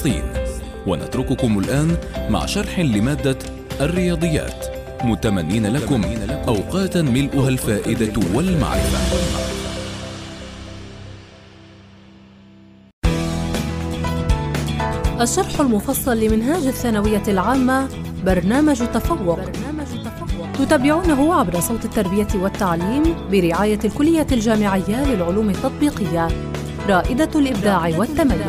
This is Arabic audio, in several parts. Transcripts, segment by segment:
فلسطين ونترككم الآن مع شرح لمادة الرياضيات متمنين لكم أوقاتا ملؤها الفائدة والمعرفة الشرح المفصل لمنهاج الثانوية العامة برنامج تفوق تتابعونه عبر صوت التربية والتعليم برعاية الكلية الجامعية للعلوم التطبيقية رائدة الإبداع والتميز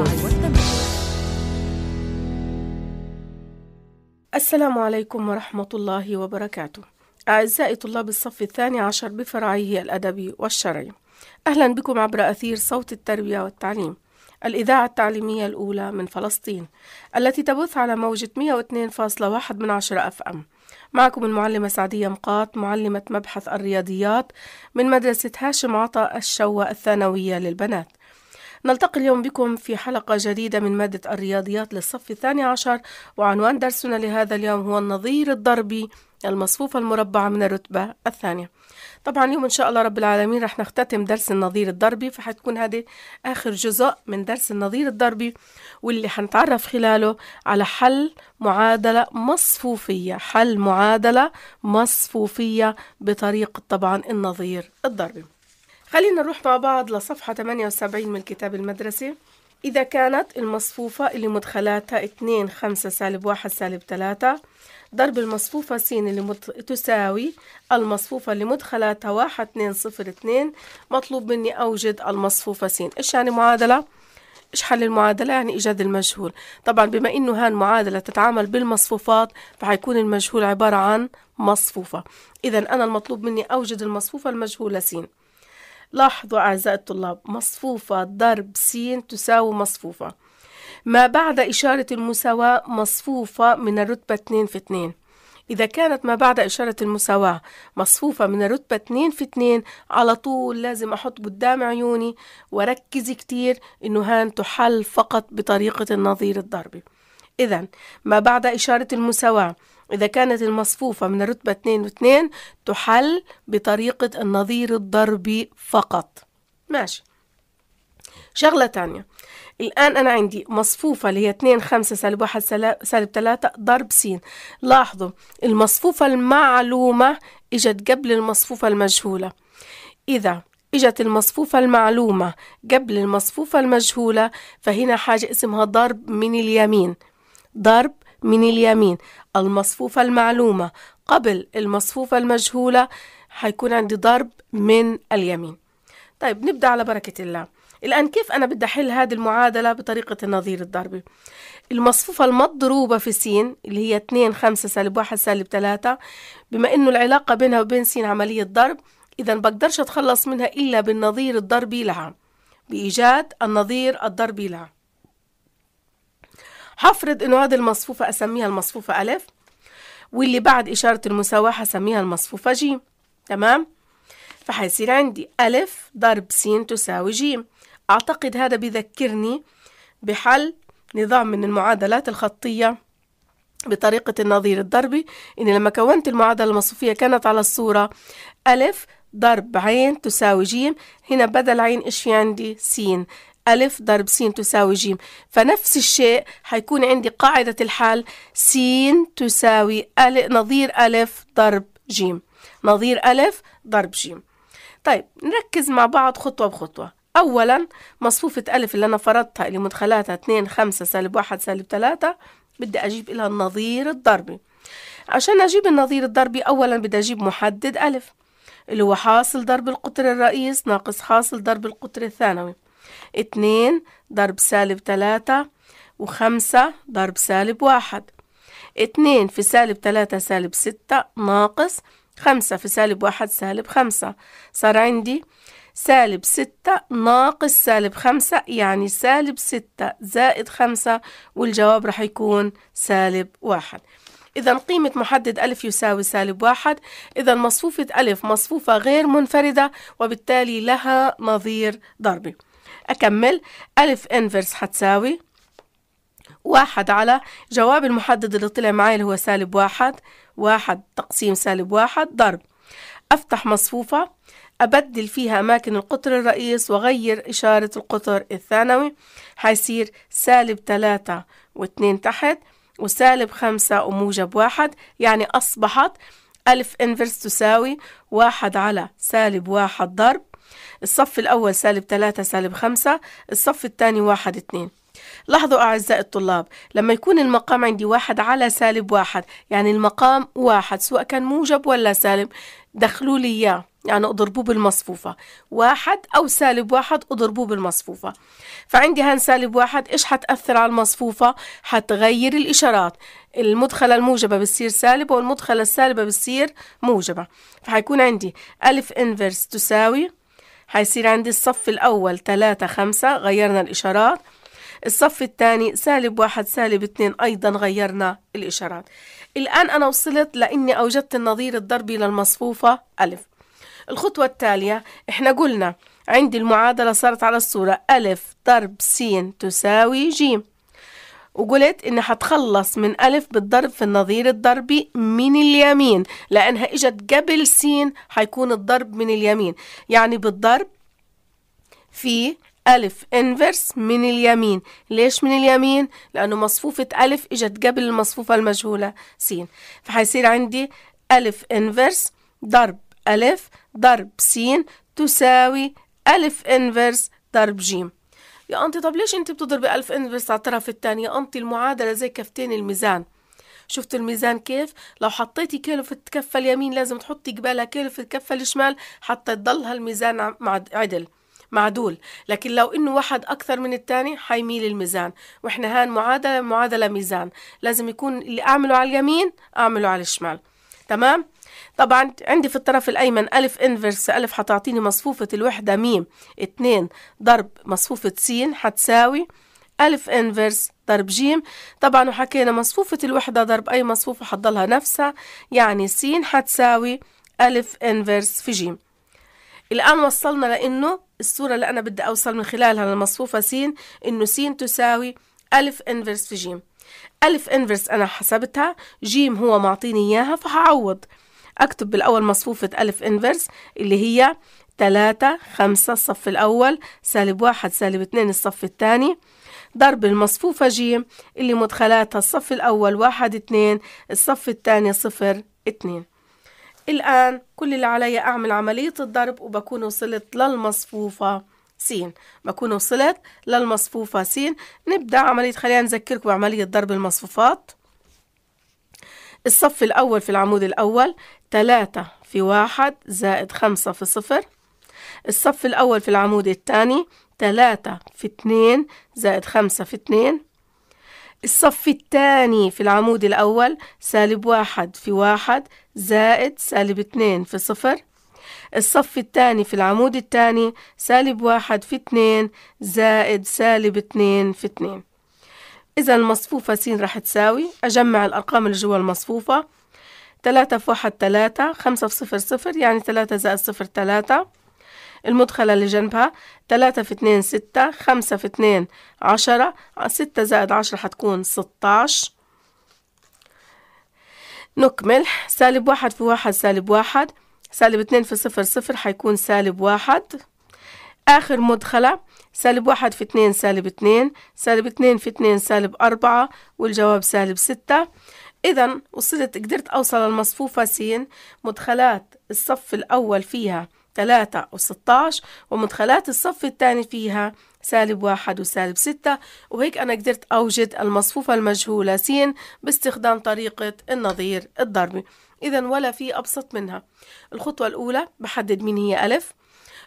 السلام عليكم ورحمة الله وبركاته أعزائي طلاب الصف الثاني عشر بفرعيه الأدبي والشرعي أهلا بكم عبر أثير صوت التربية والتعليم الإذاعة التعليمية الأولى من فلسطين التي تبث على موجة 102.1 من عشر أف أم معكم المعلمة سعدية مقاط معلمة مبحث الرياضيات من مدرسة هاشم عطا الشوى الثانوية للبنات نلتقي اليوم بكم في حلقة جديدة من مادة الرياضيات للصف الثاني عشر وعنوان درسنا لهذا اليوم هو النظير الضربي المصفوفة المربعة من الرتبة الثانية طبعا اليوم إن شاء الله رب العالمين رح نختتم درس النظير الضربي فحتكون هذه آخر جزء من درس النظير الضربي واللي حنتعرف خلاله على حل معادلة مصفوفية حل معادلة مصفوفية بطريقة طبعا النظير الضربي خلينا نروح مع بعض لصفحة 78 من الكتاب المدرسي إذا كانت المصفوفة اللي مدخلاتها 2 5 سالب 1 سالب 3 ضرب المصفوفة س اللي مت... تساوي المصفوفة اللي مدخلاتها 1 2 0 2 مطلوب مني أوجد المصفوفة س إيش يعني معادلة؟ إيش حل المعادلة؟ يعني إيجاد المجهول طبعا بما إنه هان معادلة تتعامل بالمصفوفات فحيكون المجهول عبارة عن مصفوفة إذا أنا المطلوب مني أوجد المصفوفة المجهولة س لاحظوا أعزائي الطلاب مصفوفة ضرب س تساوي مصفوفة ما بعد إشارة المساواة مصفوفة من الرتبة 2 في 2 إذا كانت ما بعد إشارة المساواة مصفوفة من الرتبة 2 في 2 على طول لازم أحط قدام عيوني وركز كتير إنه هان تحل فقط بطريقة النظير الضربي إذا ما بعد إشارة المساواة إذا كانت المصفوفة من الرتبة 2 و2 تحل بطريقة النظير الضربي فقط ماشي شغلة تانية الآن أنا عندي مصفوفة اللي هي 2 5 سالب 1 سالب 3 ضرب س لاحظوا المصفوفة المعلومة إجت قبل المصفوفة المجهولة إذا إجت المصفوفة المعلومة قبل المصفوفة المجهولة فهنا حاجة اسمها ضرب من اليمين ضرب من اليمين المصفوفة المعلومة قبل المصفوفة المجهولة حيكون عندي ضرب من اليمين طيب نبدأ على بركة الله الآن كيف أنا بدي أحل هذه المعادلة بطريقة النظير الضربي المصفوفة المضروبة في س اللي هي 2 5 سالب 1 سالب 3 بما إنه العلاقة بينها وبين س عملية ضرب إذا بقدرش أتخلص منها إلا بالنظير الضربي لها بإيجاد النظير الضربي لها هفرض انه هذه المصفوفة اسميها المصفوفة ألف واللي بعد إشارة المساواة هسميها المصفوفة ج تمام؟ فحيصير عندي ألف ضرب س تساوي ج أعتقد هذا بيذكرني بحل نظام من المعادلات الخطية بطريقة النظير الضربي إن لما كونت المعادلة المصفوفية كانت على الصورة ألف ضرب عين تساوي ج هنا بدل عين إيش في عندي س ألف ضرب س تساوي جيم فنفس الشيء حيكون عندي قاعدة الحال سين تساوي ألف نظير ألف ضرب جيم نظير ألف ضرب جيم طيب نركز مع بعض خطوة بخطوة أولا مصفوفة ألف اللي أنا فرضتها اللي مدخلاتها 2 5 سالب 1 سالب 3 بدي أجيب لها النظير الضربي عشان أجيب النظير الضربي أولا بدي أجيب محدد ألف اللي هو حاصل ضرب القطر الرئيس ناقص حاصل ضرب القطر الثانوي اتنين ضرب سالب تلاتة وخمسة ضرب سالب واحد اتنين في سالب تلاتة سالب ستة ناقص خمسة في سالب واحد سالب خمسة صار عندي سالب ستة ناقص سالب خمسة يعني سالب ستة زائد خمسة والجواب راح يكون سالب واحد إذا قيمة محدد ألف يساوي سالب واحد إذا مصفوفة ألف مصفوفة غير منفردة وبالتالي لها نظير ضربي أكمل ألف انفرس حتساوي واحد على جواب المحدد اللي طلع معي اللي هو سالب واحد واحد تقسيم سالب واحد ضرب أفتح مصفوفة أبدل فيها أماكن القطر الرئيس وغير إشارة القطر الثانوي حيصير سالب تلاتة واتنين تحت وسالب خمسة وموجب واحد يعني أصبحت ألف إنفرس تساوي واحد على سالب واحد ضرب الصف الأول سالب 3 سالب 5 الصف الثاني 1 2 لاحظوا أعزائي الطلاب لما يكون المقام عندي واحد على سالب واحد يعني المقام واحد سواء كان موجب ولا سالب دخلوا لي إياه يعني اضربوه بالمصفوفة واحد أو سالب واحد اضربوه بالمصفوفة فعندي هان سالب واحد إيش حتأثر على المصفوفة حتغير الإشارات المدخلة الموجبة بتصير سالبة والمدخلة السالبة بتصير موجبة فحيكون عندي ألف إنفرس تساوي حيصير عندي الصف الأول تلاتة خمسة غيرنا الإشارات الصف الثاني سالب واحد سالب اثنين أيضا غيرنا الإشارات الآن أنا وصلت لإني أوجدت النظير الضربي للمصفوفة ألف الخطوة التالية إحنا قلنا عندي المعادلة صارت على الصورة ألف ضرب س تساوي ج وقلت إني حتخلص من ألف بالضرب في النظير الضربي من اليمين لأنها إجت قبل سين حيكون الضرب من اليمين يعني بالضرب في ألف انفرس من اليمين ليش من اليمين؟ لأنه مصفوفة ألف إجت قبل المصفوفة المجهولة سين فحيصير عندي ألف انفرس ضرب ألف ضرب سين تساوي ألف انفرس ضرب جيم يا أنتي طب ليش أنت بتضربي ألف إنفرس على الطرف الثاني يا أنتي المعادلة زي كفتين الميزان شفت الميزان كيف لو حطيتي كيلو في الكفة اليمين لازم تحطي قبالها كيلو في الكفة الشمال حتى تضل هالميزان عدل معدول لكن لو انه واحد اكثر من الثاني حيميل الميزان واحنا هان معادله معادله ميزان لازم يكون اللي اعمله على اليمين اعمله على الشمال تمام طبعا عندي في الطرف الأيمن ألف إنفرس ألف حتعطيني مصفوفة الوحدة ميم اتنين ضرب مصفوفة س حتساوي ألف إنفرس ضرب جيم طبعا وحكينا مصفوفة الوحدة ضرب أي مصفوفة حتضلها نفسها يعني س حتساوي ألف إنفرس في جيم الآن وصلنا لأنه الصورة اللي أنا بدي أوصل من خلالها للمصفوفة س إنه س تساوي ألف إنفرس في جيم ألف إنفرس أنا حسبتها جيم هو معطيني إياها فهعوض أكتب بالأول مصفوفة ألف إنفرس اللي هي تلاتة خمسة الصف الأول سالب واحد سالب اتنين الصف الثاني ضرب المصفوفة ج اللي مدخلاتها الصف الأول واحد اتنين الصف الثاني صفر اتنين الآن كل اللي علي أعمل عملية الضرب وبكون وصلت للمصفوفة س بكون وصلت للمصفوفة س نبدأ عملية خلينا نذكركم بعملية ضرب المصفوفات الصف الأول في العمود الأول تلاتة في واحد زائد خمسة في صفر الصف الأول في العمود الثاني تلاتة في اتنين زائد خمسة في اتنين الصف الثاني في العمود الأول سالب واحد في واحد زائد سالب اتنين في صفر الصف الثاني في العمود الثاني سالب واحد في اتنين زائد سالب اتنين في اتنين إذا المصفوفة س راح تساوي أجمع الأرقام اللي جوا المصفوفة تلاتة في واحد تلاتة خمسة في صفر صفر يعني تلاتة زائد صفر تلاتة المدخلة اللي جنبها تلاتة في اتنين ستة خمسة في اتنين عشرة ستة زائد عشرة حتكون ستاش نكمل سالب واحد في واحد سالب واحد سالب اتنين في صفر صفر حيكون سالب واحد آخر مدخلة سالب واحد في اتنين سالب اتنين سالب اتنين في اتنين سالب أربعة والجواب سالب ستة إذا وصلت قدرت أوصل المصفوفة س مدخلات الصف الأول فيها تلاتة وستاش ومدخلات الصف الثاني فيها سالب واحد وسالب ستة وهيك أنا قدرت أوجد المصفوفة المجهولة س باستخدام طريقة النظير الضربي إذا ولا في أبسط منها الخطوة الأولى بحدد مين هي ألف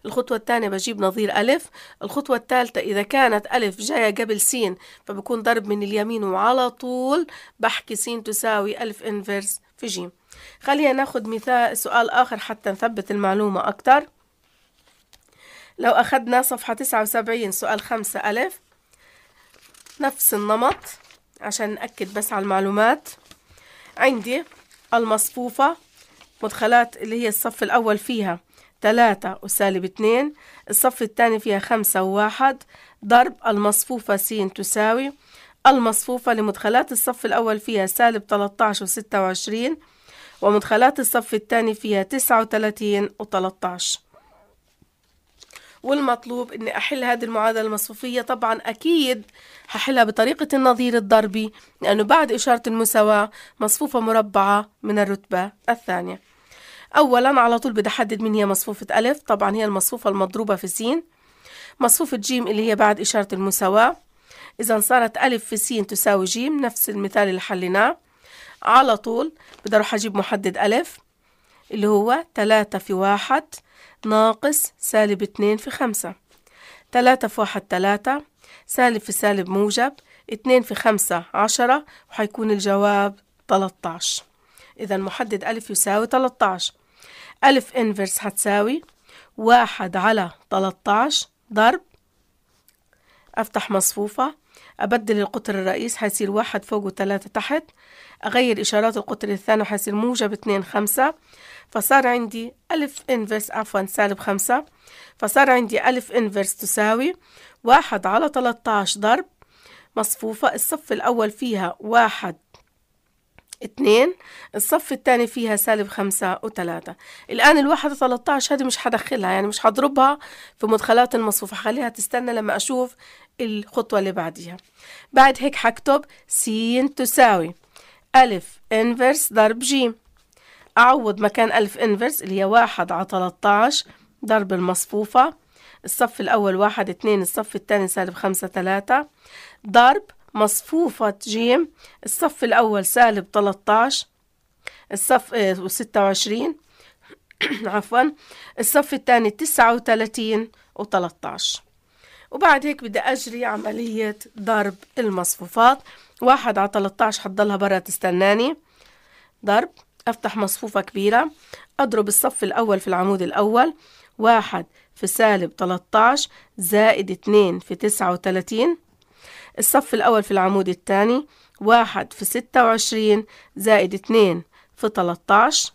الخطوة الثانية بجيب نظير ألف الخطوة الثالثة إذا كانت ألف جاية قبل سين فبكون ضرب من اليمين وعلى طول بحكي سين تساوي ألف إنفرس في جيم خلينا ناخد مثال سؤال آخر حتى نثبت المعلومة أكتر لو أخذنا صفحة تسعة وسبعين سؤال خمسة ألف نفس النمط عشان نأكد بس على المعلومات عندي المصفوفة مدخلات اللي هي الصف الأول فيها 3 وسالب 2 الصف الثاني فيها 5 و1 ضرب المصفوفة س تساوي المصفوفة لمدخلات الصف الأول فيها سالب 13 و 26 ومدخلات الصف الثاني فيها 39 و 13 والمطلوب اني احل هذه المعادله المصفوفيه طبعا اكيد هحلها بطريقه النظير الضربي لانه بعد اشاره المساواه مصفوفه مربعه من الرتبه الثانيه أولا على طول بدي أحدد مين هي مصفوفة ألف طبعا هي المصفوفة المضروبة في سين مصفوفة جيم اللي هي بعد إشارة المساواة إذا صارت ألف في سين تساوي جيم نفس المثال اللي حليناه على طول بدي أروح أجيب محدد ألف اللي هو تلاتة في واحد ناقص سالب اتنين في خمسة تلاتة في واحد تلاتة سالب في سالب موجب اتنين في خمسة عشرة وحيكون الجواب تلتاش إذا محدد ألف يساوي تلتاش ألف انفرس هتساوي واحد على 13 ضرب أفتح مصفوفة أبدل القطر الرئيس هيصير واحد فوق وتلاتة تحت أغير إشارات القطر الثاني هيصير موجب اتنين خمسة فصار عندي ألف انفرس عفوا سالب خمسة فصار عندي ألف انفرس تساوي واحد على 13 ضرب مصفوفة الصف الأول فيها واحد 2 الصف الثاني فيها سالب 5 و3 الآن ال الواحدة 13 هذه مش هدخلها يعني مش هضربها في مدخلات المصفوفة هخليها تستنى لما أشوف الخطوة اللي بعديها بعد هيك هكتب س تساوي ألف انفرس ضرب ج أعوض مكان ألف انفرس اللي هي 1 على 13 ضرب المصفوفة الصف الأول 1 2 الصف الثاني سالب 5 3 ضرب مصفوفة ج الصف الأول سالب 13 الصف اه 26 عفوا الصف الثاني 39 و13 وبعد هيك بدي أجري عملية ضرب المصفوفات واحد على 13 حتضلها برا تستناني ضرب أفتح مصفوفة كبيرة أضرب الصف الأول في العمود الأول واحد في سالب 13 زائد 2 في 39 الصف الأول في العمود الثاني واحد في ستة وعشرين زائد اتنين في تلتاش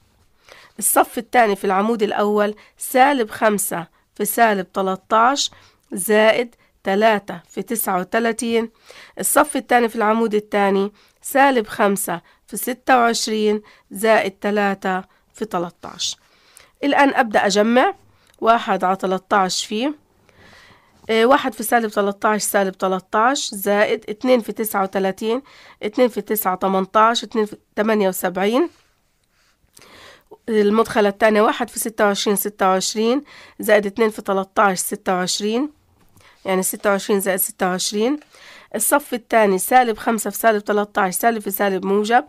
الصف الثاني في العمود الأول سالب خمسة في سالب تلتاش زائد تلاتة في تسعة وتلاتين الصف الثاني في العمود الثاني سالب خمسة في ستة وعشرين زائد تلاتة في تلتاش الآن أبدأ أجمع واحد على تلتاش فيه آه، واحد في سالب 13 سالب 13 زائد اتنين في تسعة وتلاتين اتنين في تسعة تمنتاش اتنين في تمانية وسبعين المدخلة التانية واحد في ستة وعشرين ستة وعشرين زائد اتنين في 13 ستة وعشرين يعني ستة وعشرين زائد ستة وعشرين الصف الثاني سالب خمسة في سالب 13 سالب في سالب موجب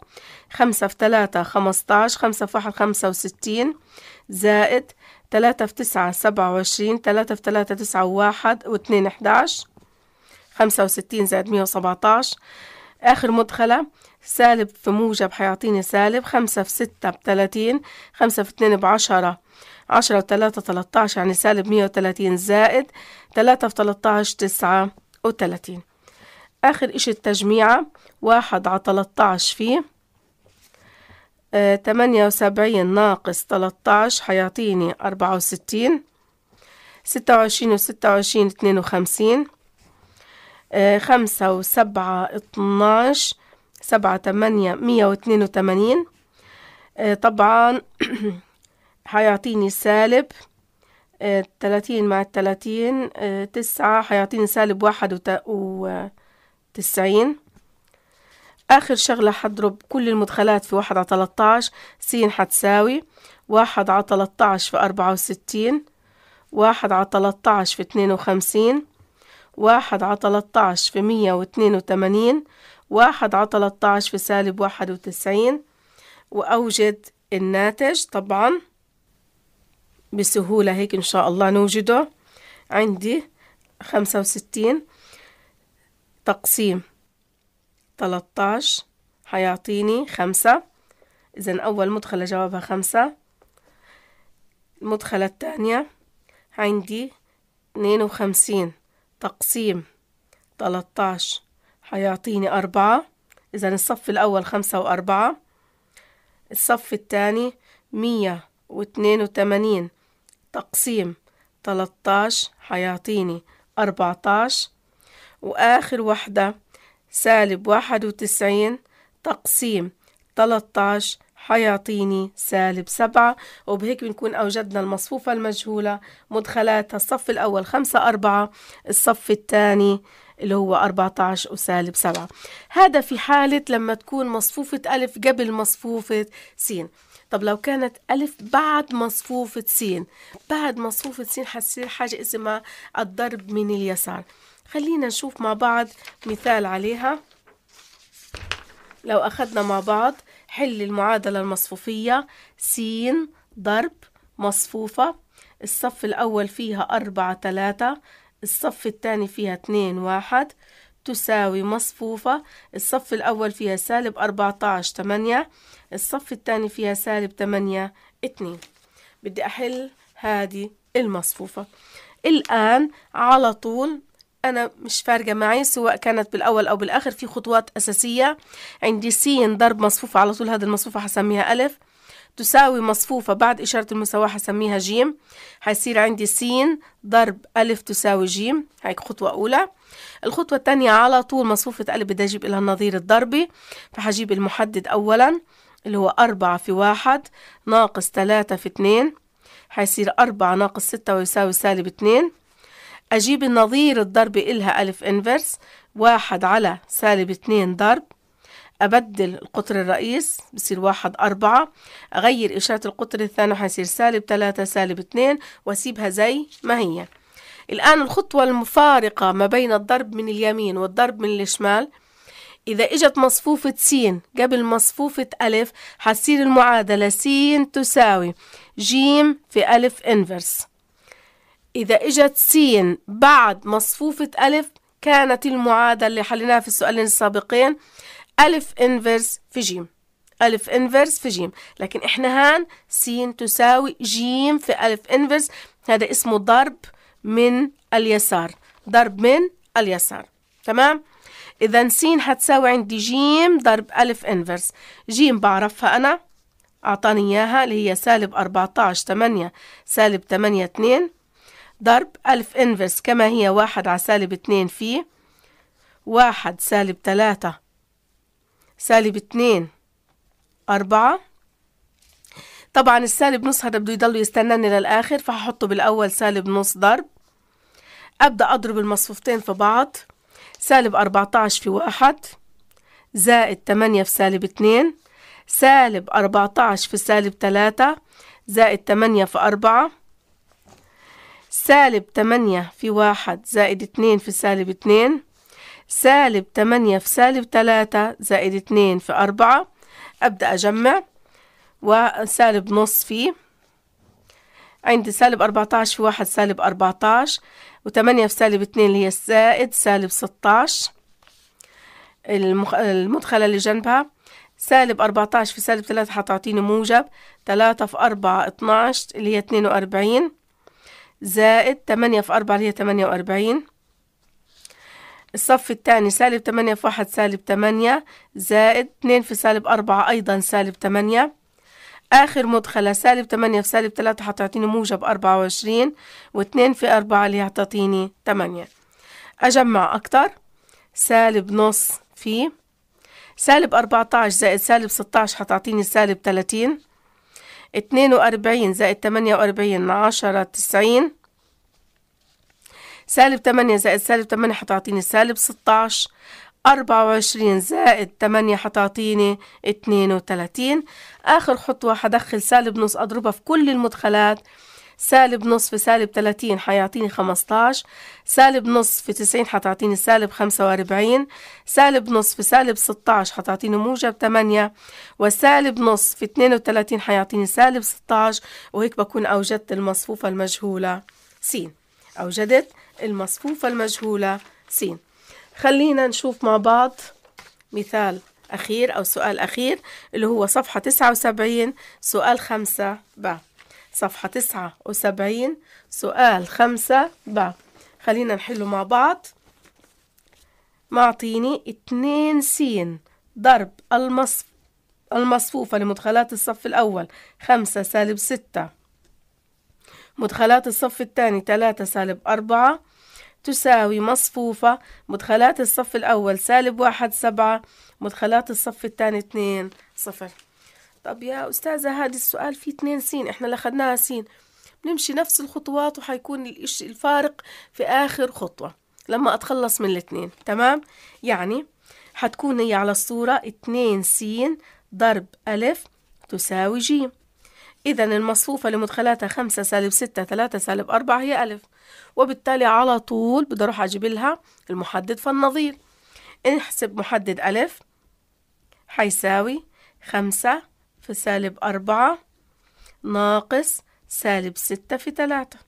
خمسة في تلاتة 15 خمسة في واحد خمسة وستين زائد تلاتة في تسعة سبعة وعشرين تلاتة في تلاتة تسعة واحد واتنين احداش خمسة وستين زائد مية وسبعتاش آخر مدخلة سالب في موجب حيعطيني سالب خمسة في ستة بتلاتين خمسة في اتنين بعشرة عشرة وتلاتة تلاتاش يعني سالب مية وتلاتين زائد تلاتة في تلاتاش تسعة وتلاتين آخر إشي التجميعة واحد على تلاتاش فيه تمانية وسبعين ناقص تلتاش حيعطيني أربعة وستين ستة وعشرين وستة وعشرين اتنين وخمسين آه، خمسة وسبعة اتناش سبعة تمانية مية واتنين وتمانين آه، طبعا حيعطيني سالب آه، تلاتين مع التلاتين تسعة حيعطيني سالب واحد وتسعين آخر شغلة حضرب كل المدخلات في واحد على 13 س حتساوي واحد على 13 في 64 واحد على 13 في 52 واحد على 13 في 182 واحد على 13 في سالب 91 وأوجد الناتج طبعا بسهولة هيك إن شاء الله نوجده عندي 65 تقسيم 13 حيعطيني خمسة إذا أول مدخلة جوابها خمسة المدخلة الثانية عندي 52 وخمسين تقسيم تلاتاش حيعطيني أربعة إذا الصف الأول خمسة وأربعة الصف الثاني مية وتمانين تقسيم تلاتاش حيعطيني 14 وآخر وحدة سالب واحد وتسعين تقسيم 13 حيعطيني سالب سبعة وبهيك بنكون أوجدنا المصفوفة المجهولة مدخلاتها الصف الأول خمسة أربعة الصف الثاني اللي هو 14 وسالب 7 هذا في حالة لما تكون مصفوفة ألف قبل مصفوفة س طب لو كانت ألف بعد مصفوفة س بعد مصفوفة س حتصير حاجة اسمها الضرب من اليسار خلينا نشوف مع بعض مثال عليها لو أخذنا مع بعض حل المعادلة المصفوفية س ضرب مصفوفة الصف الأول فيها أربعة تلاتة الصف الثاني فيها اتنين واحد تساوي مصفوفة الصف الأول فيها سالب أربعة عشر تمانية الصف الثاني فيها سالب تمانية اتنين بدي أحل هذه المصفوفة الآن على طول أنا مش فارقة معي سواء كانت بالأول أو بالآخر في خطوات أساسية عندي سين ضرب مصفوفة على طول هذه المصفوفة حسميها ألف تساوي مصفوفة بعد إشارة المساواة حسميها جيم حيصير عندي سين ضرب ألف تساوي جيم هاي خطوة أولى الخطوة الثانية على طول مصفوفة ألف بدي أجيب لها النظير الضربي فحجيب المحدد أولا اللي هو أربعة في واحد ناقص ثلاثة في اتنين حيصير أربعة ناقص ستة ويساوي سالب اتنين أجيب نظير الضرب إلها ألف إنفرس واحد على سالب اتنين ضرب أبدل القطر الرئيس بصير واحد أربعة أغير إشارة القطر الثاني حيصير سالب تلاتة سالب اتنين وأسيبها زي ما هي الآن الخطوة المفارقة ما بين الضرب من اليمين والضرب من الشمال إذا إجت مصفوفة س قبل مصفوفة ألف حتصير المعادلة س تساوي ج في ألف إنفرس إذا إجت سين بعد مصفوفة ألف كانت المعادلة اللي حليناها في السؤالين السابقين ألف إنفرس في جيم ألف إنفرس في جيم لكن إحنا هان سين تساوي جيم في ألف إنفرس هذا اسمه ضرب من اليسار ضرب من اليسار تمام؟ إذا سين هتساوي عندي جيم ضرب ألف إنفرس جيم بعرفها أنا أعطاني إياها اللي هي سالب 14 8 سالب 8 2 ضرب ألف انفرس كما هي واحد على سالب اتنين في واحد سالب تلاتة سالب اتنين أربعة طبعا السالب نص هذا بده يضل يستناني للآخر فهحطه بالأول سالب نص ضرب أبدأ أضرب المصفوفتين في بعض سالب أربعتاش في واحد زائد تمانية في سالب اتنين سالب أربعتاش في سالب تلاتة زائد تمانية في أربعة سالب 8 في 1 زائد 2 في سالب 2 سالب 8 في سالب 3 زائد 2 في 4 أبدأ أجمع وسالب نص فيه عندي سالب 14 في 1 سالب 14 و8 في سالب 2 اللي هي الزائد سالب 16 المخ... المدخلة اللي جنبها سالب 14 في سالب 3 حتعطيني موجب 3 في 4 12 اللي هي 42 زائد تمانية في أربعة هي تمانية وأربعين الصف الثاني سالب تمانية في واحد سالب تمانية زائد اتنين في سالب أربعة أيضا سالب تمانية آخر مدخلة سالب تمانية في سالب تلاتة حتعطيني موجب أربعة وعشرين واتنين في أربعة اللي هتعطيني تمانية أجمع أكتر سالب نص في سالب أربعتاش زائد سالب ستاش حتعطيني سالب تلاتين اتنين وأربعين زائد تمانية وأربعين عشرة تسعين سالب تمانية زائد سالب تمانية حتعطيني سالب ستاعش أربعة وعشرين زائد تمانية حتعطيني اتنين وتلاتين آخر خطوة حدخل سالب نص أضربها في كل المدخلات سالب نص في سالب 30 حيعطيني 15 سالب نص في 90 حتعطيني سالب 45 سالب نص في سالب 16 حتعطيني موجب 8 وسالب نص في 32 حيعطيني سالب 16 وهيك بكون أوجدت المصفوفة المجهولة س أوجدت المصفوفة المجهولة س خلينا نشوف مع بعض مثال أخير أو سؤال أخير اللي هو صفحة 79 سؤال 5 ب صفحة تسعة وسبعين سؤال خمسة ب خلينا نحله مع بعض معطيني اتنين سين ضرب المصف المصفوفة لمدخلات الصف الأول خمسة سالب ستة مدخلات الصف الثاني تلاتة سالب أربعة تساوي مصفوفة مدخلات الصف الأول سالب واحد سبعة مدخلات الصف الثاني اتنين صفر طب يا أستاذة هذا السؤال فيه اتنين سين احنا لخدناها سين بنمشي نفس الخطوات وحيكون الفارق في آخر خطوة لما أتخلص من الاتنين تمام يعني حتكون هي على الصورة اتنين سين ضرب ألف تساوي جيم إذا المصفوفة لمدخلاتها خمسة سالب ستة ثلاثة سالب أربعة هي ألف وبالتالي على طول بدي أروح أجيب لها المحدد فالنظير نحسب محدد ألف حيساوي خمسة في سالب أربعة ناقص سالب ستة في تلاتة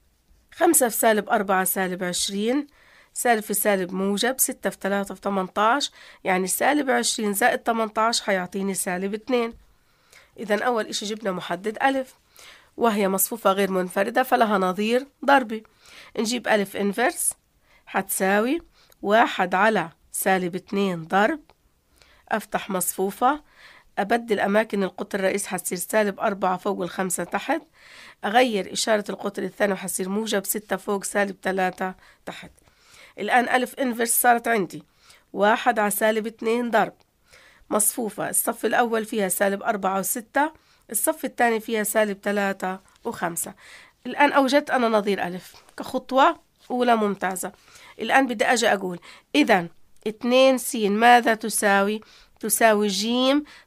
خمسة في سالب أربعة سالب عشرين سالب في سالب موجب ستة في تلاتة في تمنتاش يعني سالب عشرين زائد تمنتاش حيعطيني سالب اتنين إذا أول إشي جبنا محدد ألف وهي مصفوفة غير منفردة فلها نظير ضربي نجيب ألف إنفرس حتساوي واحد على سالب اتنين ضرب أفتح مصفوفة أبدل أماكن القطر الرئيس حتصير سالب أربعة فوق الخمسة تحت أغير إشارة القطر الثاني حتصير موجب ستة فوق سالب تلاتة تحت الآن ألف إنفرس صارت عندي واحد على سالب اتنين ضرب مصفوفة الصف الأول فيها سالب أربعة وستة الصف الثاني فيها سالب ثلاثة وخمسة الآن أوجدت أنا نظير ألف كخطوة أولى ممتازة الآن بدي أجي أقول إذا 2 س ماذا تساوي تساوي ج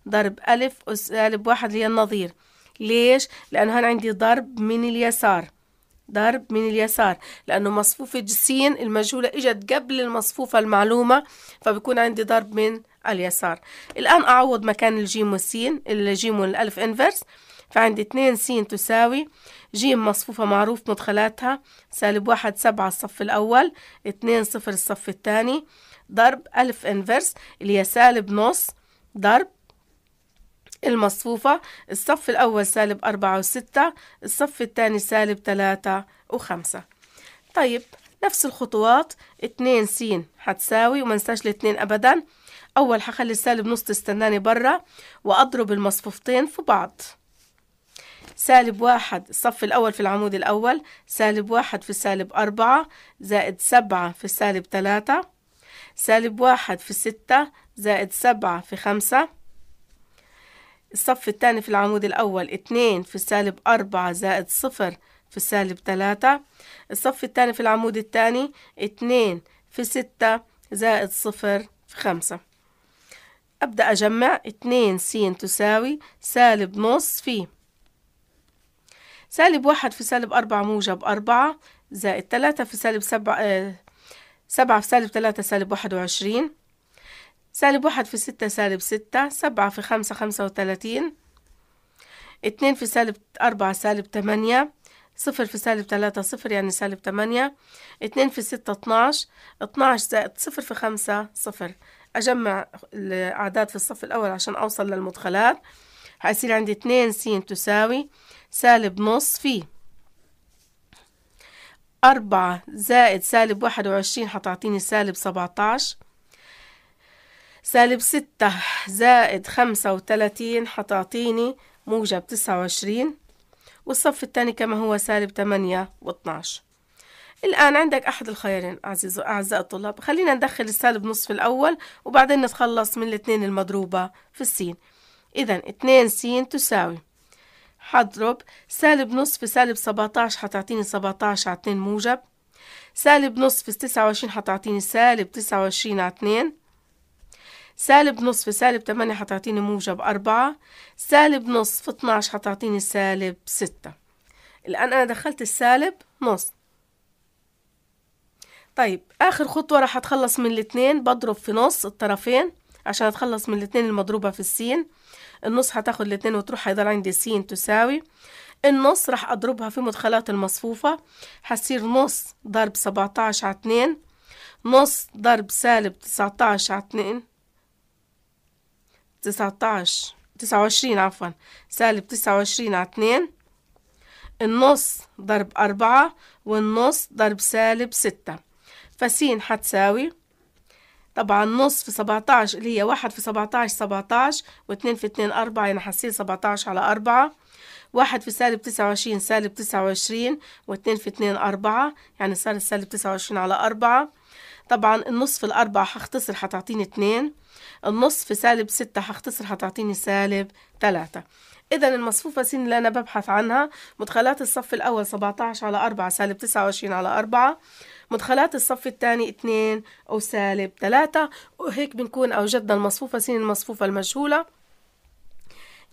ضرب ألف أس سالب واحد اللي هي النظير ليش؟ لأنه هون عندي ضرب من اليسار ضرب من اليسار لأنه مصفوفة س المجهولة إجت قبل المصفوفة المعلومة فبكون عندي ضرب من اليسار الآن أعوض مكان الجيم والسين الجيم والألف إنفرس فعندي 2 س تساوي ج مصفوفة معروف مدخلاتها سالب واحد سبعة الصف الأول اتنين صفر الصف الثاني ضرب ألف انفرس اللي هي سالب نص ضرب المصفوفة الصف الأول سالب أربعة وستة الصف الثاني سالب تلاتة وخمسة طيب نفس الخطوات اتنين س هتساوي نساش الاتنين أبدا أول هخلي السالب نص تستناني برا وأضرب المصفوفتين في بعض سالب واحد الصف الأول في العمود الأول سالب واحد في سالب أربعة زائد سبعة في سالب تلاتة سالب واحد في ستة زائد سبعة في خمسة الصف الثاني في العمود الأول اتنين في سالب أربعة زائد صفر في سالب تلاتة الصف الثاني في العمود الثاني اتنين في ستة زائد صفر في خمسة أبدأ أجمع اتنين س تساوي سالب نص في سالب واحد في سالب أربعة موجب أربعة زائد تلاتة في سالب سبعة آه، سبعة في سالب تلاتة سالب واحد وعشرين سالب واحد في ستة سالب ستة سبعة في خمسة خمسة وتلاتين اتنين في سالب أربعة سالب تمانية صفر في سالب تلاتة صفر يعني سالب تمانية اتنين في ستة اتناش اتناش زائد صفر في خمسة صفر أجمع الأعداد في الصف الأول عشان أوصل للمدخلات هيصير عندي اتنين س تساوي سالب نص في أربعة زائد سالب واحد وعشرين حتعطيني سالب سبعتاش سالب ستة زائد خمسة وتلاتين حتعطيني موجب تسعة وعشرين والصف الثاني كما هو سالب تمانية واتناش الآن عندك أحد الخيارين عزيز أعزائي الطلاب خلينا ندخل السالب نصف الأول وبعدين نتخلص من الاثنين المضروبة في السين إذا اتنين سين تساوي حضرب سالب نص في سالب 17 سبعة 17 على 2 موجب سالب نص في 29 حتعطيني سالب 29 على 2 سالب نص في سالب 8 حتعطيني موجب 4 سالب نص في 12 حتعطيني سالب 6 الآن أنا دخلت السالب نص طيب آخر خطوة راح أتخلص من الاتنين بضرب في نص الطرفين عشان أتخلص من الاتنين المضروبة في السين النص هتاخد الاتنين وتروح هيضل عندي س تساوي النص راح اضربها في مدخلات المصفوفة هتصير نص ضرب سبعتاش على اتنين نص ضرب سالب تسعتاش على اتنين تسعتاش تسعة وعشرين عفوا سالب تسعة وعشرين على اتنين النص ضرب أربعة والنص ضرب سالب ستة فسين هتساوي طبعا نص في 17 اللي هي واحد في 17 17 واتنين في اتنين أربعة يعني هنحصل 17 على أربعة واحد في سالب تسعة وعشرين سالب تسعة وعشرين واتنين في اتنين أربعة يعني صار السالب تسعة وعشرين على أربعة طبعا النص في الأربعة هختصر هتعطيني اتنين النص في سالب ستة هختصر هتعطيني سالب تلاتة إذا المصفوفة س اللي أنا ببحث عنها مدخلات الصف الأول 17 على 4 سالب 29 على 4 مدخلات الصف الثاني 2 أو سالب 3 وهيك بنكون أوجدنا المصفوفة س المصفوفة المجهولة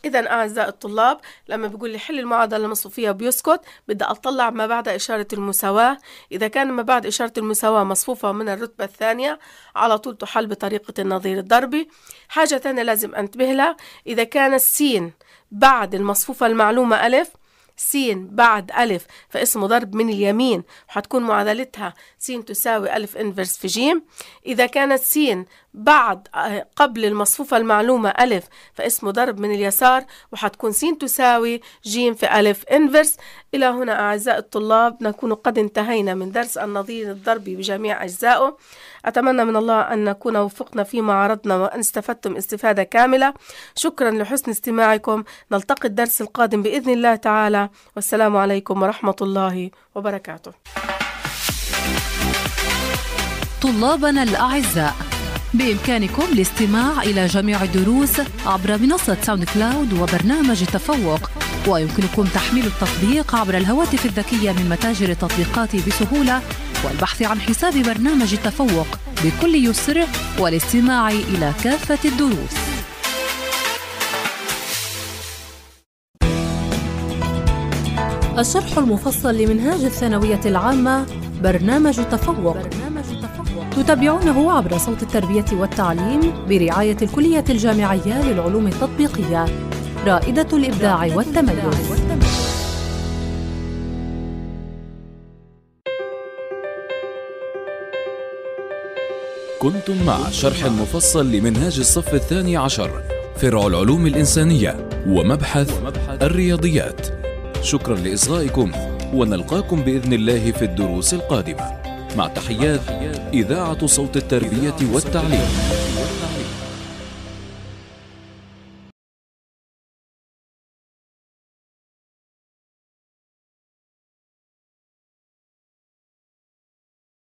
إذا أعزائي الطلاب لما بيقول لي حل المعادلة المصفوفية بيسكت بدي أطلع ما بعد إشارة المساواة إذا كان ما بعد إشارة المساواة مصفوفة من الرتبة الثانية على طول تحل بطريقة النظير الضربي حاجة ثانية لازم أنتبه لها إذا كان السين بعد المصفوفة المعلومة ألف سين بعد ألف فاسمه ضرب من اليمين وحتكون معادلتها سين تساوي ألف إنفرس في جيم إذا كانت سين بعد آه، قبل المصفوفة المعلومة ألف فاسمه ضرب من اليسار وحتكون س تساوي ج في ألف انفرس إلى هنا أعزائي الطلاب نكون قد انتهينا من درس النظير الضربي بجميع أجزائه أتمنى من الله أن نكون وفقنا فيما عرضنا وأن استفدتم استفادة كاملة شكرا لحسن استماعكم نلتقي الدرس القادم بإذن الله تعالى والسلام عليكم ورحمة الله وبركاته طلابنا الأعزاء بإمكانكم الاستماع إلى جميع الدروس عبر منصة ساوند كلاود وبرنامج التفوق ويمكنكم تحميل التطبيق عبر الهواتف الذكية من متاجر التطبيقات بسهولة والبحث عن حساب برنامج التفوق بكل يسر والاستماع إلى كافة الدروس الشرح المفصل لمنهاج الثانوية العامة برنامج تفوق برنامج تتابعونه عبر صوت التربية والتعليم برعاية الكلية الجامعية للعلوم التطبيقية رائدة الإبداع والتميز كنتم مع شرح مفصل لمنهاج الصف الثاني عشر فرع العلوم الإنسانية ومبحث الرياضيات شكرا لإصغائكم ونلقاكم بإذن الله في الدروس القادمة مع تحيات إذاعة صوت التربية والتعليم